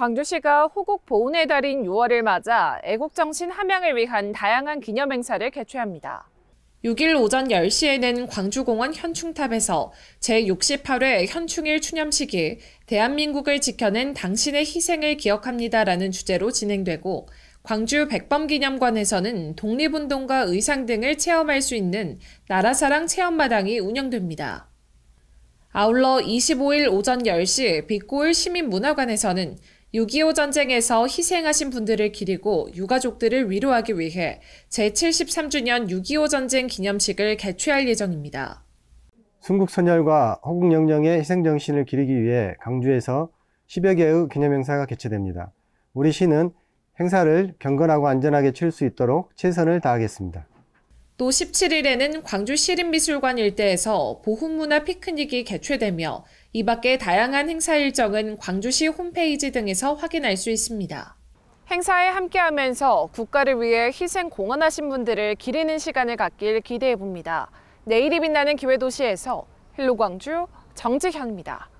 광주시가 호국 보훈의 달인 6월을 맞아 애국정신 함양을 위한 다양한 기념행사를 개최합니다. 6일 오전 10시에는 광주공원 현충탑에서 제68회 현충일 추념식이 대한민국을 지켜낸 당신의 희생을 기억합니다라는 주제로 진행되고 광주 백범기념관에서는 독립운동가 의상 등을 체험할 수 있는 나라사랑 체험마당이 운영됩니다. 아울러 25일 오전 10시 빛골 시민문화관에서는 6.25 전쟁에서 희생하신 분들을 기리고 유가족들을 위로하기 위해 제73주년 6.25 전쟁 기념식을 개최할 예정입니다. 순국 선열과 허국 영령의 희생 정신을 기리기 위해 강주에서 10여 개의 기념 행사가 개최됩니다. 우리 시는 행사를 경건하고 안전하게 치수 있도록 최선을 다하겠습니다. 또 17일에는 광주 시립미술관 일대에서 보훈문화 피크닉이 개최되며 이 밖에 다양한 행사 일정은 광주시 홈페이지 등에서 확인할 수 있습니다. 행사에 함께하면서 국가를 위해 희생 공헌하신 분들을 기리는 시간을 갖길 기대해봅니다. 내일이 빛나는 기회도시에서 헬로광주 정지현입니다.